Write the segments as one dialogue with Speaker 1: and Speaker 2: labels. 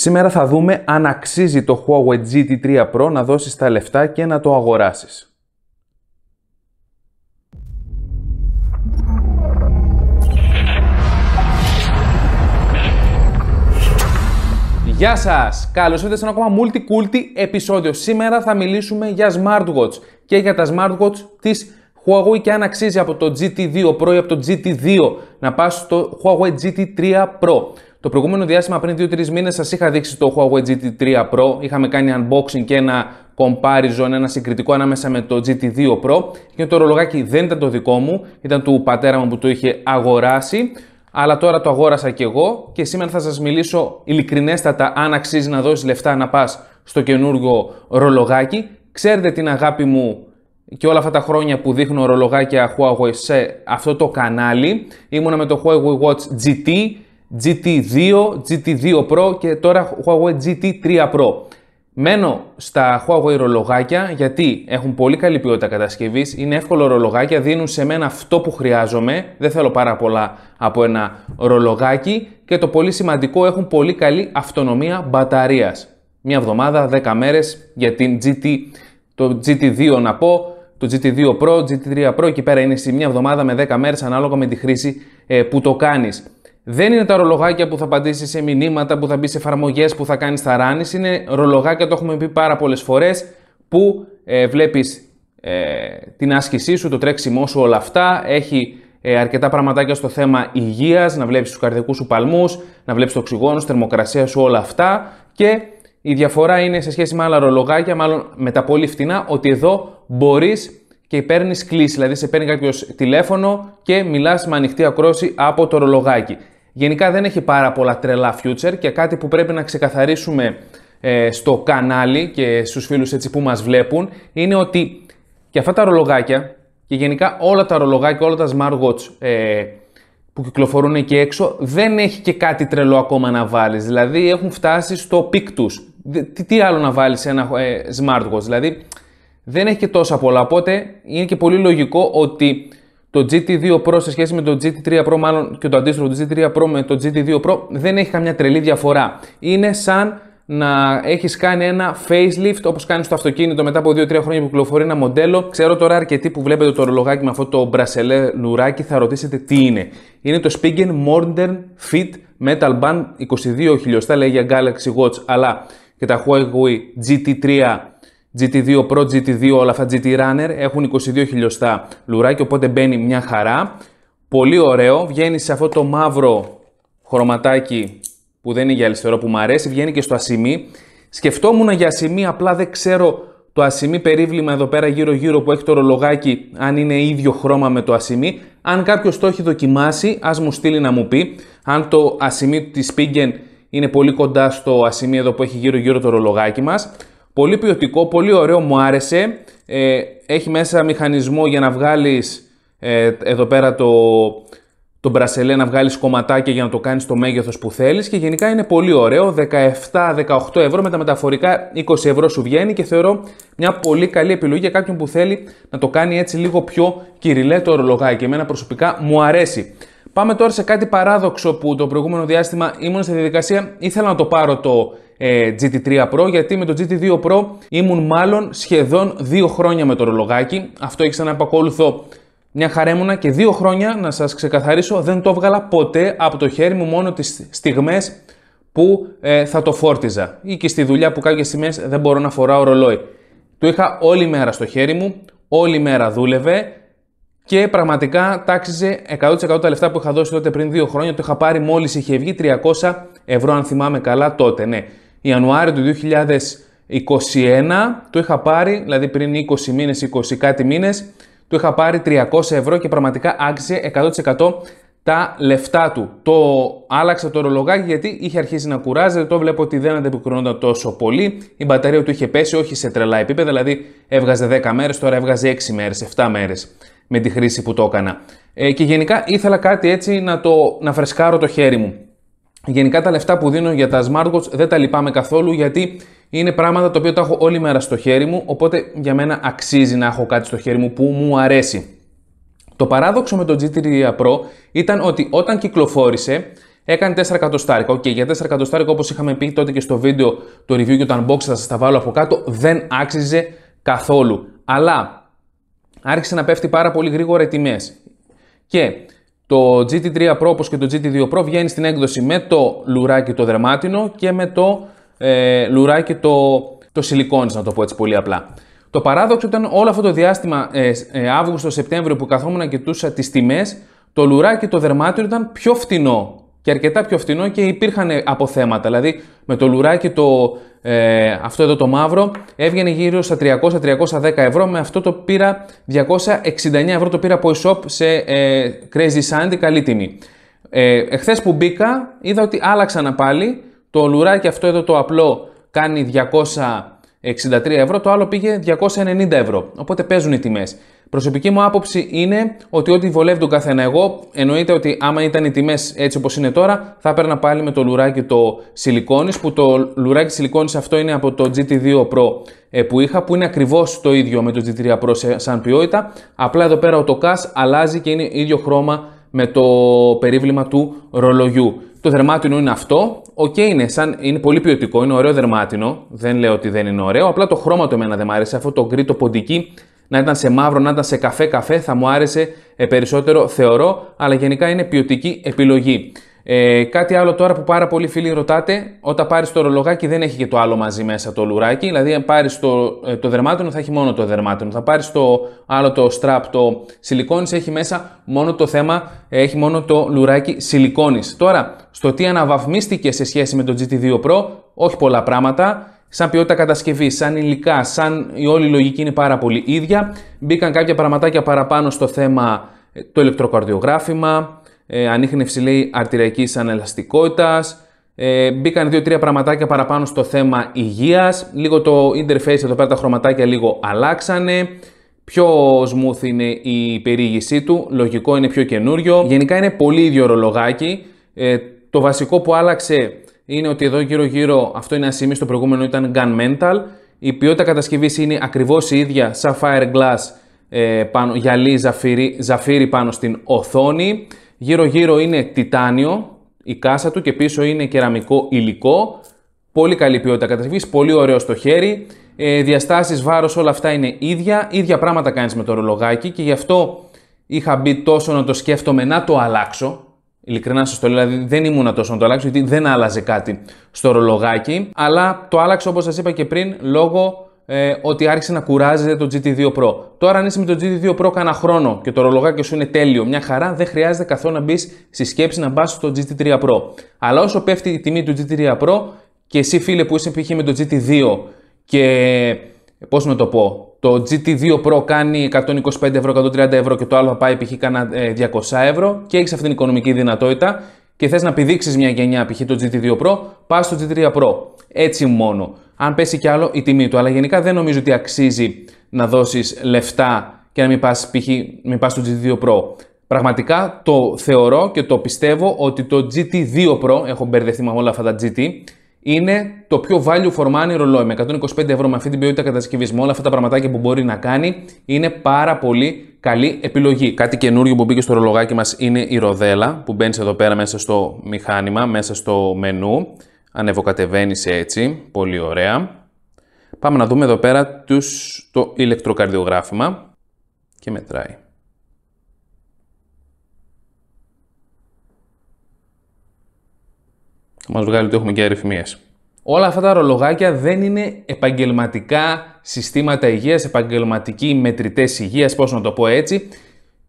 Speaker 1: Σήμερα θα δούμε αν αξίζει το Huawei GT3 Pro να δώσεις τα λεφτά και να το αγοράσεις. Γεια σας! Καλώς ήρθατε σε ένα ακόμα multi-culti επεισόδιο. Σήμερα θα μιλήσουμε για smartwatch και για τα smartwatch της Huawei και αν αξίζει από το GT2 Pro ή από το GT2 να πας στο Huawei GT3 Pro. Το προηγούμενο διάστημα, πριν 2-3 μήνες, σας είχα δείξει το Huawei GT3 Pro. Είχαμε κάνει unboxing και ένα comparison, ένα συγκριτικό ανάμεσα με το GT2 Pro. Και το ρολογάκι δεν ήταν το δικό μου, ήταν του πατέρα μου που το είχε αγοράσει. Αλλά τώρα το αγόρασα κι εγώ και σήμερα θα σας μιλήσω ειλικρινέστατα αν αξίζει να δώσεις λεφτά να πας στο καινούργιο ρολογάκι. Ξέρετε την αγάπη μου και όλα αυτά τα χρόνια που δείχνω ρολογάκια Huawei σε αυτό το κανάλι. Ήμουνα με το Huawei Watch GT, GT2, GT2 Pro και τώρα Huawei GT3 Pro. Μένω στα Huawei ρολογάκια γιατί έχουν πολύ καλή ποιότητα κατασκευής, είναι εύκολο ρολογάκια, δίνουν σε μένα αυτό που χρειάζομαι, δεν θέλω πάρα πολλά από ένα ρολογάκι και το πολύ σημαντικό έχουν πολύ καλή αυτονομία μπαταρίας. Μια εβδομάδα, 10 μέρες για την GT, το GT2 να πω, το GT2 Pro, GT3 Pro, εκεί πέρα είναι σε μια εβδομάδα με 10 μέρες ανάλογα με τη χρήση ε, που το κάνεις δεν είναι τα ρολογάκια που θα απαντήσεις σε μηνύματα, που θα μπεις σε εφαρμογές, που θα κάνεις ράνι. Είναι ρολογάκια, το έχουμε πει πάρα πολλές φορές, που ε, βλέπεις ε, την άσκησή σου, το τρέξιμό σου, όλα αυτά. Έχει ε, αρκετά πραγματάκια στο θέμα υγείας, να βλέπεις τους καρδιακούς σου παλμούς, να βλέπεις το οξυγόνο, θερμοκρασία σου, όλα αυτά. Και η διαφορά είναι σε σχέση με άλλα ρολογάκια, μάλλον με τα πολύ φτηνά, ότι εδώ μπορείς και παίρνεις κλίση. Δηλαδή, σε παίρνει κάποιος τηλέφωνο και μιλάς με ανοιχτή ακρόση από το ρολογάκι. Γενικά δεν έχει πάρα πολλά τρελά future και κάτι που πρέπει να ξεκαθαρίσουμε ε, στο κανάλι και στους φίλους που μας βλέπουν είναι ότι και αυτά τα ρολογάκια και γενικά όλα τα ρολογάκια, όλα τα smartwatch ε, που κυκλοφορούν εκεί έξω δεν έχει και κάτι τρελό ακόμα να βάλεις. Δηλαδή έχουν φτάσει στο πικ τους. Τι, τι άλλο να βάλεις σε ένα ε, smartwatch. Δηλαδή δεν έχει και τόσα πολλά. Οπότε είναι και πολύ λογικό ότι το GT2 Pro σε σχέση με το GT3 Pro, μάλλον και το αντίστροφο του GT3 Pro με το GT2 Pro, δεν έχει καμιά τρελή διαφορά. Είναι σαν να έχεις κάνει ένα facelift όπως κάνεις στο αυτοκίνητο μετά από 2-3 χρόνια που κυκλοφορεί ένα μοντέλο. Ξέρω τώρα αρκετοί που βλέπετε το ρολογάκι με αυτό το μπρασελέ λουράκι θα ρωτήσετε τι είναι. Είναι το Spigen Modern Fit Metal Band 22 χιλιοστά, λέει για Galaxy Watch, αλλά και τα Huawei GT3 GT2 Pro, GT2, όλα αυτά GT Runner έχουν 22 χιλιοστά λουράκι, οπότε μπαίνει μια χαρά. Πολύ ωραίο, βγαίνει σε αυτό το μαύρο χρωματάκι που δεν είναι για αριστερό που μου αρέσει, βγαίνει και στο ασημί. Σκεφτόμουν για ασημί, απλά δεν ξέρω το ασημί περίβλημα εδώ πέρα γύρω-γύρω που έχει το ρολογάκι, αν είναι ίδιο χρώμα με το ασημί. Αν κάποιος το έχει δοκιμάσει, ας μου στείλει να μου πει. Αν το ασημί της Spigen είναι πολύ κοντά στο ασημί εδώ που έχει γύρω-γύρω το ρολογάκι μας. Πολύ ποιοτικό, πολύ ωραίο, μου άρεσε. Ε, έχει μέσα μηχανισμό για να βγάλεις ε, εδώ πέρα το, το μπρασελέ, να βγάλεις κομματάκια για να το κάνεις το μέγεθος που θέλεις και γενικά είναι πολύ ωραίο, 17-18 ευρώ με τα μεταφορικά 20 ευρώ σου βγαίνει και θεωρώ μια πολύ καλή επιλογή για κάποιον που θέλει να το κάνει έτσι λίγο πιο κυριλέ το ορολογάκι. Εμένα προσωπικά μου αρέσει. Πάμε τώρα σε κάτι παράδοξο που το προηγούμενο διάστημα ήμουν στη διαδικασία, ήθελα να το πάρω το ε, GT3 Pro, γιατί με το GT2 Pro ήμουν μάλλον σχεδόν δύο χρόνια με το ρολογάκι. Αυτό έχει να επακολουθώ μια χαρέμουνα και δύο χρόνια, να σας ξεκαθαρίσω, δεν το έβγαλα ποτέ από το χέρι μου, μόνο τις στιγμές που ε, θα το φόρτιζα ή και στη δουλειά που κάποιες στιγμές δεν μπορώ να φοράω ρολόι. Το είχα όλη μέρα στο χέρι μου, όλη μέρα δούλευε και πραγματικά τάξιζε 100% τα λεφτά που είχα δώσει τότε πριν δύο χρόνια. Το είχα πάρει μόλις είχε βγει 300 ευρώ αν θυμάμαι καλά τότε, ναι. Ιανουάριο του 2021 το είχα πάρει, δηλαδή πριν 20 μήνες, 20 κάτι μήνες, το είχα πάρει 300 ευρώ και πραγματικά άξιζε 100% τα λεφτά του. Το άλλαξα το ρολογάκι γιατί είχε αρχίσει να κουράζεται, το βλέπω ότι δεν αντεπικρινόταν τόσο πολύ. Η μπαταρία του είχε πέσει όχι σε τρελά επίπεδα, δηλαδή έβγαζε 10 μέρες, τώρα έβγαζε 6 μέρες, 7 μέρες με τη χρήση που το έκανα. Ε, και γενικά ήθελα κάτι έτσι να, το, να φρεσκάρω το χέρι μου. Γενικά τα λεφτά που δίνω για τα smartwatch δεν τα λυπάμαι καθόλου γιατί είναι πράγματα τα οποία τα έχω όλη μέρα στο χέρι μου, οπότε για μένα αξίζει να έχω κάτι στο χέρι μου που μου αρέσει. Το παράδοξο με το G3 Pro ήταν ότι όταν κυκλοφόρησε έκανε 4 εκατοστάρικα. Οκ, για 4 εκατοστάρικα όπως είχαμε πει τότε και στο βίντεο το review και το unbox θα σας τα βάλω από κάτω, δεν άξιζε καθόλου. Αλλά άρχισε να πέφτει πάρα πολύ γρήγορα οι τιμές. Και το GT3 Pro όπως και το GT2 Pro βγαίνει στην έκδοση με το λουράκι το δερμάτινο και με το ε, λουράκι το, το σιλικόνης, να το πω έτσι πολύ απλά. Το παράδοξο ήταν όλο αυτό το διάστημα ε, ε, Αύγουστο-Σεπτέμβριο που καθόμουν και κοιτούσα τις τιμές, το λουράκι το δερμάτινο ήταν πιο φτηνό και αρκετά πιο φθηνό και υπήρχαν αποθέματα. Δηλαδή με το λουράκι το, ε, αυτό εδώ το μαύρο έβγαινε γύρω στα 300-310 ευρώ. Με αυτό το πήρα 269 ευρώ, το πήρα από e-shop σε ε, Crazy Sandy, καλή τιμή. Ε, εχθές που μπήκα είδα ότι άλλαξαν πάλι. Το λουράκι αυτό εδώ το απλό κάνει 263 ευρώ, το άλλο πήγε 290 ευρώ. Οπότε παίζουν οι τιμές. Προσωπική μου άποψη είναι ότι ό,τι βολεύει τον καθένα. Εγώ εννοείται ότι άμα ήταν οι τιμές έτσι όπως είναι τώρα, θα έπαιρνα πάλι με το λουράκι το σιλικόνης. Που το λουράκι σιλικόνης αυτό είναι από το GT2 Pro ε, που είχα, που είναι ακριβώς το ίδιο με το GT3 Pro σαν ποιότητα. Απλά εδώ πέρα ο τοκά αλλάζει και είναι ίδιο χρώμα με το περίβλημα του ρολογιού. Το δερμάτινο είναι αυτό. Οκ, είναι, σαν, είναι πολύ ποιοτικό, είναι ωραίο δερμάτινο. Δεν λέω ότι δεν είναι ωραίο. Απλά το χρώμα του εμένα δεν μου αρέσει. Αυτό το γκρι, το ποντική να ήταν σε μαύρο, να ήταν σε καφέ-καφέ, θα μου άρεσε ε, περισσότερο θεωρώ, αλλά γενικά είναι ποιοτική επιλογή. Ε, κάτι άλλο τώρα που πάρα πολλοί φίλοι ρωτάτε, όταν πάρεις το ρολογάκι δεν έχει και το άλλο μαζί μέσα το λουράκι. Δηλαδή, αν πάρεις το, ε, το δερμάτινο, θα έχει μόνο το δερμάτινο. Θα πάρεις το άλλο το strap, το σιλικόνης, έχει μέσα μόνο το θέμα, ε, έχει μόνο το λουράκι σιλικόνης. Τώρα, στο τι αναβαθμίστηκε σε σχέση με το GT2 Pro, όχι πολλά πράγματα σαν ποιότητα κατασκευής, σαν υλικά, σαν η όλη λογική είναι πάρα πολύ ίδια. Μπήκαν κάποια πραγματάκια παραπάνω στο θέμα ε, το ηλεκτροκαρδιογράφημα, ε, ανείχνευση λέει λέει αναλαστικότητα. Ε, μπήκαν δύο-τρία πραγματάκια παραπάνω στο θέμα υγείας, λίγο το interface εδώ πέρα τα χρωματάκια λίγο αλλάξανε, πιο smooth είναι η περιήγησή του, λογικό είναι πιο καινούριο. Γενικά είναι πολύ ίδιο ρολογάκι, ε, το βασικό που άλλαξε είναι ότι εδώ γύρω-γύρω αυτό είναι ασήμι, στο προηγούμενο ήταν ήταν gun-mental. Η ποιότητα κατασκευής είναι ακριβώς η ίδια, Sapphire Glass ε, πάνω, γυαλί ζαφύρι, ζαφύρι πάνω στην οθόνη. Γύρω-γύρω είναι τιτάνιο η κάσα του και πίσω είναι κεραμικό υλικό. Πολύ καλή ποιότητα κατασκευής, πολύ ωραίο στο χέρι. Ε, διαστάσεις, βάρος, όλα αυτά είναι ίδια. Ίδια πράγματα κάνεις με το ρολογάκι και γι' αυτό είχα μπει τόσο να το σκέφτομαι να το αλλάξω Ειλικρινά σας το λέω, δηλαδή δεν ήμουν τόσο να το αλλάξω, γιατί δεν άλλαζε κάτι στο ρολογάκι. Αλλά το άλλαξα όπως σας είπα και πριν, λόγω ε, ότι άρχισε να κουράζεται το GT2 Pro. Τώρα, αν είσαι με το GT2 Pro κάνα χρόνο και το ρολογάκι σου είναι τέλειο, μια χαρά, δεν χρειάζεται καθόλου να μπεις στη σκέψη να πα στο GT3 Pro. Αλλά όσο πέφτει η τιμή του GT3 Pro και εσύ, φίλε που είσαι π.χ. με το GT2 και ε, Πώς να το πω, το GT2 Pro κάνει 125 ευρώ, 130 ευρώ και το άλλο πάει π.χ. 200 ε, ευρώ και έχεις αυτή την οικονομική δυνατότητα και θες να πηδήξεις μια γενιά π.χ. το GT2 Pro, πά στο gt 3 Pro. Έτσι μόνο. Αν πέσει κι άλλο η τιμή του. Αλλά γενικά δεν νομίζω ότι αξίζει να δώσεις λεφτά και να μην πας, π.χ. μην στο GT2 Pro. Πραγματικά το θεωρώ και το πιστεύω ότι το GT2 Pro, έχω μπερδευτεί με όλα αυτά τα GT, είναι το πιο value for money ρολόι. Με 125 ευρώ με αυτή την ποιότητα κατασκευή, όλα αυτά τα πραγματάκια που μπορεί να κάνει, είναι πάρα πολύ καλή επιλογή. Κάτι καινούριο που μπήκε στο ρολογάκι μας είναι η ροδέλα, που μπαίνει εδώ πέρα μέσα στο μηχάνημα, μέσα στο μενού. Ανεβοκατεβαίνει έτσι. Πολύ ωραία. Πάμε να δούμε εδώ πέρα το ηλεκτροκαρδιογράφημα και μετράει. Μα μας βγάλει ότι έχουμε και αριθμίες. Όλα αυτά τα ρολογάκια δεν είναι επαγγελματικά συστήματα υγείας, επαγγελματικοί μετρητές υγείας, πώς να το πω έτσι.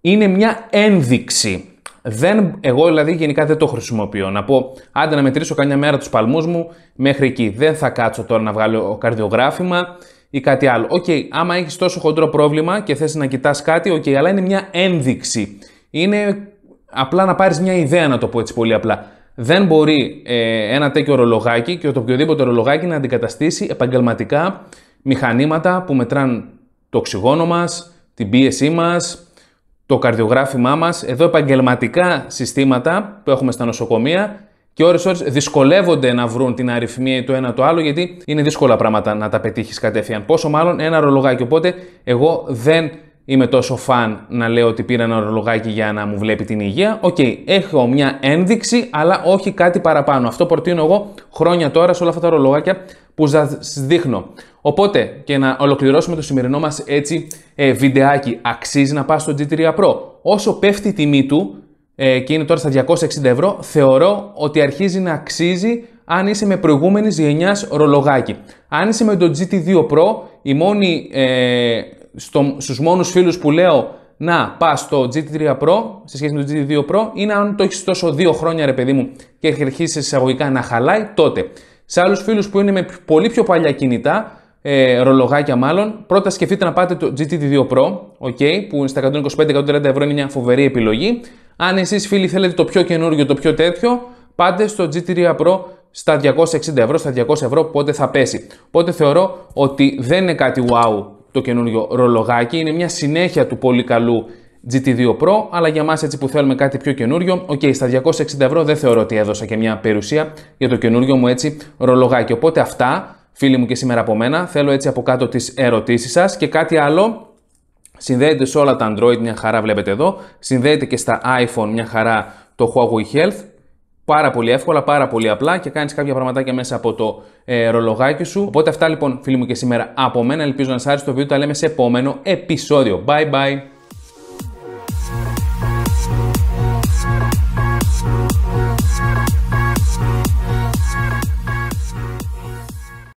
Speaker 1: Είναι μια ένδειξη. Δεν, εγώ δηλαδή γενικά δεν το χρησιμοποιώ. Να πω, άντε να μετρήσω καμιά μέρα τους παλμούς μου μέχρι εκεί. Δεν θα κάτσω τώρα να βγάλω καρδιογράφημα ή κάτι άλλο. Οκ, okay, άμα έχεις τόσο χοντρό πρόβλημα και θες να κοιτάς κάτι, οκ, okay, αλλά είναι μια ένδειξη. Είναι απλά να πάρεις μια ιδέα, να το πω έτσι πολύ απλά δεν μπορεί ε, ένα τέτοιο ρολογάκι και το οποιοδήποτε ρολογάκι να αντικαταστήσει επαγγελματικά μηχανήματα που μετράν το οξυγόνο μας, την πίεσή μας, το καρδιογράφημά μας. Εδώ επαγγελματικά συστήματα που έχουμε στα νοσοκομεία και ώρες ώρες δυσκολεύονται να βρουν την αριθμία ή το ένα το άλλο γιατί είναι δύσκολα πράγματα να τα πετύχεις κατευθείαν. Πόσο μάλλον ένα ρολογάκι. Οπότε εγώ δεν είμαι τόσο φαν να λέω ότι πήρα ένα ρολογάκι για να μου βλέπει την υγεία. Οκ, έχω μια ένδειξη, αλλά όχι κάτι παραπάνω. Αυτό προτείνω εγώ χρόνια τώρα σε όλα αυτά τα ρολογάκια που σας δείχνω. Οπότε, και να ολοκληρώσουμε το σημερινό μας έτσι ε, βιντεάκι, αξίζει να πά στο G3 Pro. Όσο πέφτει η τιμή του, ε, και είναι τώρα στα 260 ευρώ, θεωρώ ότι αρχίζει να αξίζει αν είσαι με προηγούμενης γενιάς ρολογάκι. Αν είσαι με το GT2 Pro, η μόνη ε, στο, στους μόνους φίλους που λέω να πας στο GT3 Pro σε σχέση με το GT2 Pro είναι αν το έχεις τόσο δύο χρόνια ρε παιδί μου και έχει αρχίσει εισαγωγικά να χαλάει τότε. Σε άλλους φίλους που είναι με πολύ πιο παλιά κινητά, ε, ρολογάκια μάλλον, πρώτα σκεφτείτε να πάτε το GT2 Pro, okay, που στα 125-130 ευρώ είναι μια φοβερή επιλογή. Αν εσείς φίλοι θέλετε το πιο καινούργιο, το πιο τέτοιο, πάτε στο GT3 Pro στα 260 ευρώ, στα 200 ευρώ, πότε θα πέσει. Πότε θεωρώ ότι δεν είναι κάτι wow το καινούριο ρολογάκι. Είναι μια συνέχεια του πολύ καλού GT2 Pro, αλλά για μας έτσι που θέλουμε κάτι πιο καινούριο, οκ, okay, στα 260 ευρώ δεν θεωρώ ότι έδωσα και μια περιουσία για το καινούριο μου έτσι ρολογάκι. Οπότε αυτά, φίλοι μου και σήμερα από μένα, θέλω έτσι από κάτω τις ερωτήσεις σας και κάτι άλλο, συνδέεται σε όλα τα Android, μια χαρά βλέπετε εδώ, συνδέεται και στα iPhone, μια χαρά το Huawei Health, πάρα πολύ εύκολα, πάρα πολύ απλά και κάνεις κάποια πραγματάκια μέσα από το ε, ρολογάκι σου. Οπότε αυτά λοιπόν, φίλοι μου, και σήμερα από μένα. Ελπίζω να σας άρεσε το βίντεο. Τα λέμε σε επόμενο επεισόδιο. Bye bye.